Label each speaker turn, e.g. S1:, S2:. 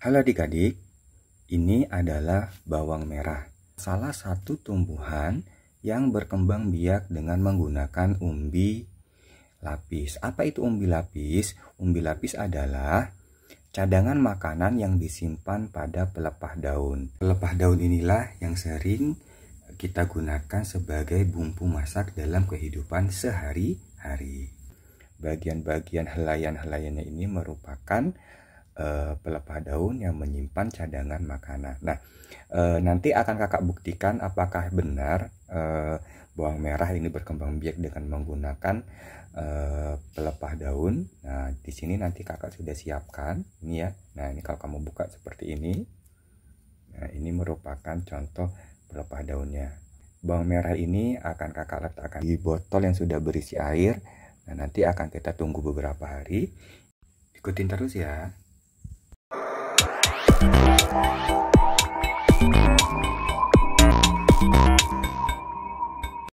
S1: Halo adik-adik, ini adalah bawang merah, salah satu tumbuhan yang berkembang biak dengan menggunakan umbi lapis. Apa itu umbi lapis? Umbi lapis adalah cadangan makanan yang disimpan pada pelepah daun. Pelepah daun inilah yang sering kita gunakan sebagai bumbu masak dalam kehidupan sehari-hari. Bagian-bagian helaian helayannya ini merupakan Eh, pelepah daun yang menyimpan cadangan makanan. Nah, uh, nanti akan kakak buktikan apakah benar uh, bawang merah ini berkembang biak dengan menggunakan uh, pelepah daun. Nah, di sini nanti kakak sudah siapkan ini ya. Nah, ini kalau kamu buka seperti ini. Nah, ini merupakan contoh pelepah daunnya. Bawang merah ini akan kakak letakkan di botol yang sudah berisi air. Nah, nanti akan kita tunggu beberapa hari. Ikutin terus ya.